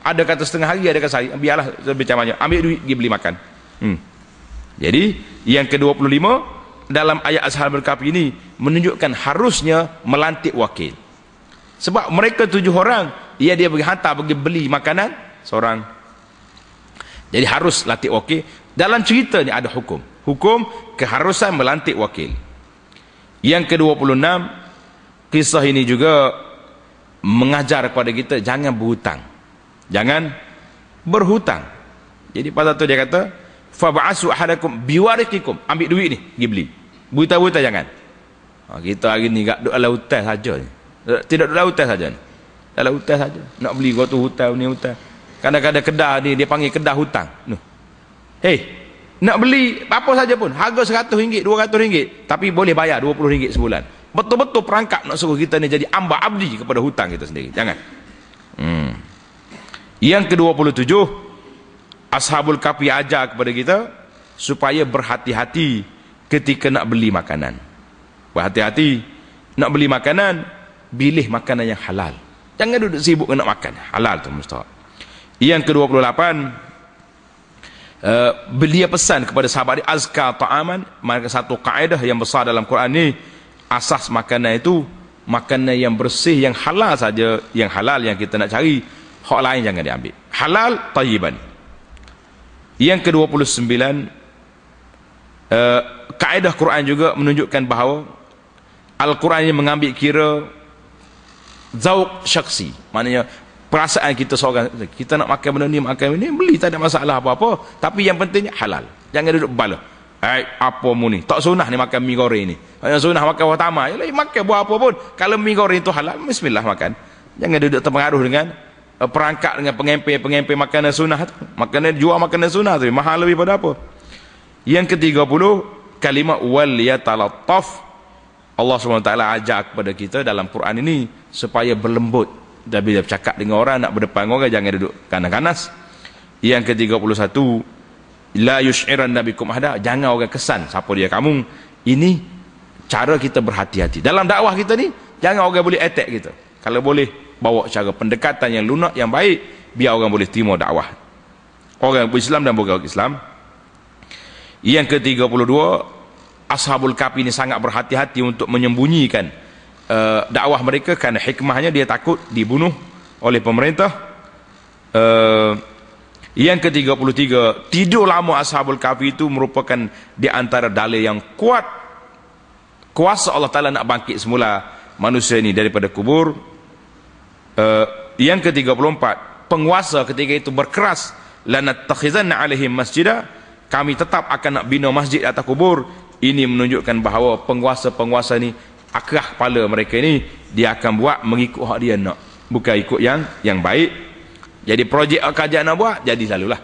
ada kata setengah hari ada kata sehari biarlah macam mana ambil duit pergi beli makan hmm. jadi yang ke-25 dalam ayat Ashab Berkapi ini menunjukkan harusnya melantik wakil sebab mereka tujuh orang ia dia pergi hantar pergi beli makanan seorang jadi harus latik wakil dalam cerita ni ada hukum hukum keharusan melantik wakil yang ke-26 kisah ini juga mengajar kepada kita jangan berhutang jangan berhutang jadi pada tu dia kata fab'asu ahadakum biwarikikum ambil duit ni pergi beli buta-buta jangan ha, kita hari ni tak duduk dalam hutan saja tidak duduk dalam hutan saja dalam hutan saja nak beli kau tu hutan ni hutan kadang-kadang kedah ni dia panggil kedah hutang Nuh. hey nak beli apa saja pun harga seratus ringgit dua ratus ringgit tapi boleh bayar dua puluh ringgit sebulan betul-betul perangkap nak suruh kita ni jadi amba abdi kepada hutang kita sendiri jangan hmm yang ke-27 Ashabul Kapi ajar kepada kita supaya berhati-hati ketika nak beli makanan. Berhati-hati nak beli makanan, pilih makanan yang halal. Jangan duduk sibuk nak makan. Halal tu mustahak. Yang ke-28 uh, Belia pesan kepada sahabat ini Azka ta'aman Maka satu kaedah yang besar dalam Quran ni, Asas makanan itu Makanan yang bersih, yang halal saja Yang halal yang kita nak cari hak lain jangan diambil halal tayyiban yang ke-29 uh, eh, kaedah Quran juga menunjukkan bahawa Al-Quran ini mengambil kira zauq syaksi maknanya perasaan kita seorang kita nak makan benda ni makan benda ni beli tak ada masalah apa-apa tapi yang pentingnya halal jangan duduk bala Hai, apa mu ni? Tak sunnah ni makan mi goreng ni. Yang sunnah makan watama. tamar. Ya, makan buah apa pun. Kalau mi goreng tu halal, bismillah makan. Jangan duduk terpengaruh dengan Eh, perangkat dengan pengempe-pengempe makanan sunnah tu. Makanan jual makanan sunnah tu. Mahal lebih pada apa. Yang ketiga puluh, kalimat wal yatalattaf. Allah SWT ajak kepada kita dalam Quran ini supaya berlembut. Dan bila bercakap dengan orang, nak berdepan dengan orang, jangan duduk kanan-kanas. Yang ketiga puluh satu, la yush'iran nabi kumahda. Jangan orang kesan siapa dia kamu. Ini cara kita berhati-hati. Dalam dakwah kita ni, jangan orang boleh attack kita. Kalau boleh, bawa cara pendekatan yang lunak yang baik biar orang boleh terima dakwah orang Islam dan bukan Islam yang ke-32 ashabul kapi ini sangat berhati-hati untuk menyembunyikan uh, dakwah mereka kerana hikmahnya dia takut dibunuh oleh pemerintah uh, yang ke-33 tidur lama ashabul kapi itu merupakan di antara dalil yang kuat kuasa Allah Ta'ala nak bangkit semula manusia ini daripada kubur uh, yang ke-34 penguasa ketika itu berkeras lanat lanattakhizanna alaihim masjida kami tetap akan nak bina masjid atau kubur ini menunjukkan bahawa penguasa-penguasa ni akrah kepala mereka ni dia akan buat mengikut hak dia nak bukan ikut yang yang baik jadi projek kajian nak buat jadi salulah.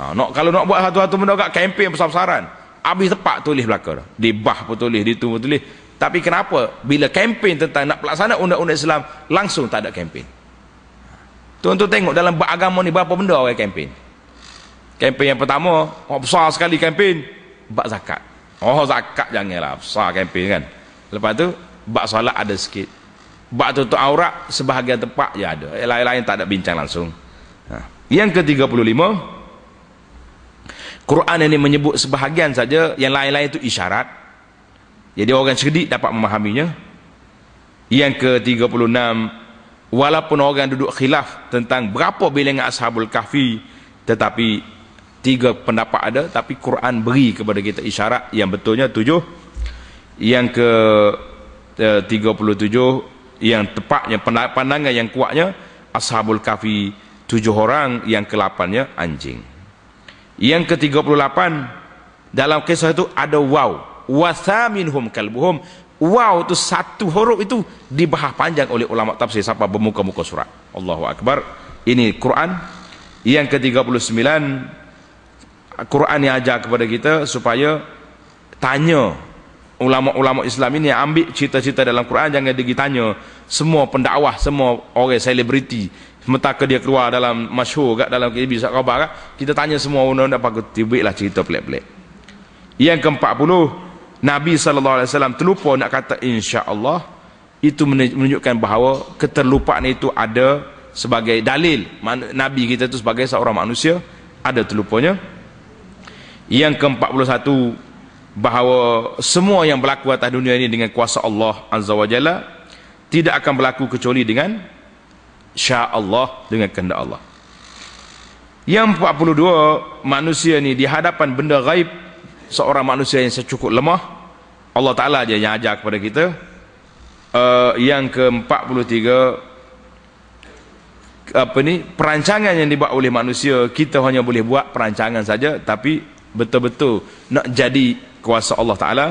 ha, nak kalau nak buat satu-satu benda kat kempen besar-besaran habis tepat tulis belaka dah dibah pun tulis ditu pun tulis tapi kenapa bila kempen tentang nak pelaksana undang-undang Islam langsung tak ada kempen? Tuan-tuan tengok dalam beragama ni berapa benda orang kempen? Kempen yang pertama, oh, besar sekali kempen, bak zakat. Oh zakat janganlah, besar kempen kan. Lepas tu, bak solat ada sikit. Bak tutup aurat, sebahagian tempat je ada. Yang lain-lain tak ada bincang langsung. Ha. Yang ke-35, Quran ini menyebut sebahagian saja, yang lain-lain itu isyarat. Jadi orang cerdik dapat memahaminya. Yang ke-36, walaupun orang duduk khilaf tentang berapa bilangan Ashabul Kahfi, tetapi tiga pendapat ada, tapi Quran beri kepada kita isyarat yang betulnya tujuh. Yang ke-37, yang tepatnya pandangan yang kuatnya, Ashabul Kahfi tujuh orang, yang ke-8nya anjing. Yang ke-38, dalam kisah itu ada wow wathaminhum kalbuhum wow itu satu huruf itu dibahas panjang oleh ulama tafsir siapa bermuka-muka surat Allahu Akbar ini Quran yang ke-39 Quran yang ajar kepada kita supaya tanya ulama-ulama Islam ini yang ambil cerita-cerita dalam Quran jangan pergi tanya semua pendakwah semua orang selebriti sementara dia keluar dalam masyhur kat dalam KB Sakabar kita tanya semua orang-orang dapat tiba lah cerita pelik-pelik yang ke-40 Nabi SAW terlupa nak kata insya Allah itu menunjukkan bahawa keterlupaan itu ada sebagai dalil Nabi kita itu sebagai seorang manusia ada terlupanya yang ke-41 bahawa semua yang berlaku atas dunia ini dengan kuasa Allah Azza wa Jalla tidak akan berlaku kecuali dengan Allah dengan kehendak Allah yang 42 manusia ni di hadapan benda gaib seorang manusia yang secukup lemah Allah Ta'ala je yang ajar kepada kita uh, yang ke-43 apa ni perancangan yang dibuat oleh manusia kita hanya boleh buat perancangan saja tapi betul-betul nak jadi kuasa Allah Ta'ala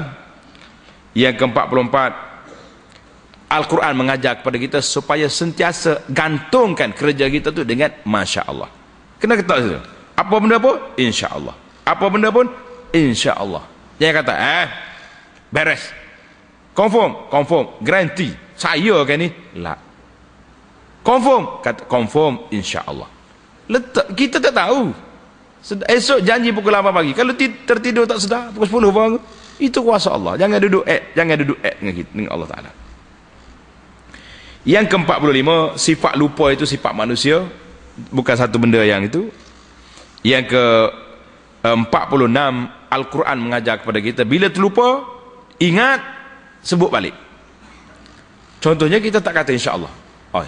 yang ke-44 Al-Quran mengajar kepada kita supaya sentiasa gantungkan kerja kita tu dengan Masya Allah kena ketak situ apa benda pun insya Allah apa benda pun insya Allah jangan kata eh beres confirm confirm guarantee saya kan ni lah confirm kata confirm insyaallah letak kita tak tahu esok janji pukul 8 pagi kalau tertidur tak sedar pukul 10 bangun itu kuasa Allah jangan duduk eh jangan duduk eh dengan, kita, dengan Allah Taala yang ke-45 sifat lupa itu sifat manusia bukan satu benda yang itu yang ke 46 eh, Al-Quran mengajar kepada kita bila terlupa ingat sebut balik contohnya kita tak kata insyaallah oh.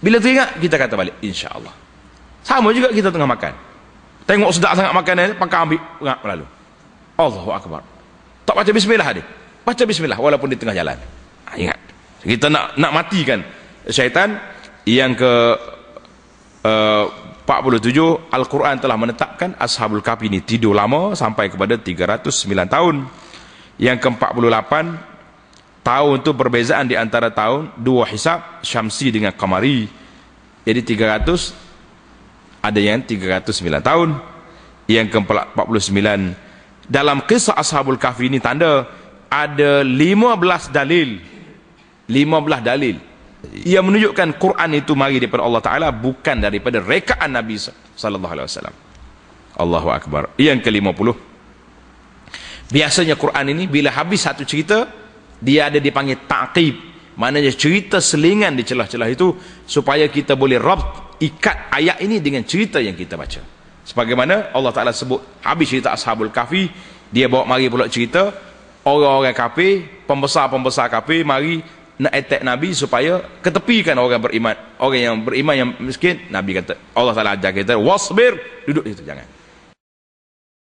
bila teringat kita kata balik insyaallah sama juga kita tengah makan tengok sedap sangat makanan pakai ambil ngap lalu Allahu akbar tak baca bismillah dia baca bismillah walaupun di tengah jalan ha, ingat kita nak nak matikan syaitan yang ke eh, uh, 47 Al-Quran telah menetapkan ashabul kapi ini tidur lama sampai kepada 309 tahun yang ke-48 tahun itu perbezaan di antara tahun dua hisap Syamsi dengan kamari Jadi 300 ada yang 309 tahun. Yang ke-49 dalam kisah Ashabul Kahfi ini tanda ada 15 dalil 15 dalil ia menunjukkan Quran itu mari daripada Allah Taala bukan daripada rekaan Nabi sallallahu alaihi wasallam. Allahu akbar. Yang ke puluh biasanya Quran ini bila habis satu cerita dia ada dipanggil taqib maknanya cerita selingan di celah-celah itu supaya kita boleh rabt ikat ayat ini dengan cerita yang kita baca sebagaimana Allah Ta'ala sebut habis cerita Ashabul Kahfi dia bawa mari pula cerita orang-orang kafir pembesar-pembesar kafir mari nak attack Nabi supaya ketepikan orang beriman orang yang beriman yang miskin Nabi kata Allah Ta'ala ajar kita wasbir duduk situ jangan